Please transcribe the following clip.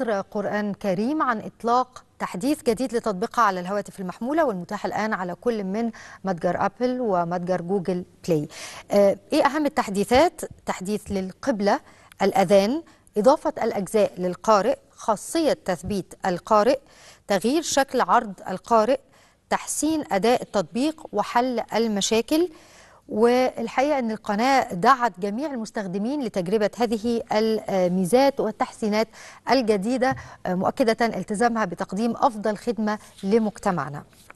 مصر قرآن كريم عن إطلاق تحديث جديد لتطبيقها على الهواتف المحمولة والمتاح الآن على كل من متجر أبل ومتجر جوجل بلاي آه، إيه أهم التحديثات؟ تحديث للقبلة الأذان إضافة الأجزاء للقارئ خاصية تثبيت القارئ تغيير شكل عرض القارئ تحسين أداء التطبيق وحل المشاكل والحقيقة أن القناة دعت جميع المستخدمين لتجربة هذه الميزات والتحسينات الجديدة مؤكدة التزامها بتقديم أفضل خدمة لمجتمعنا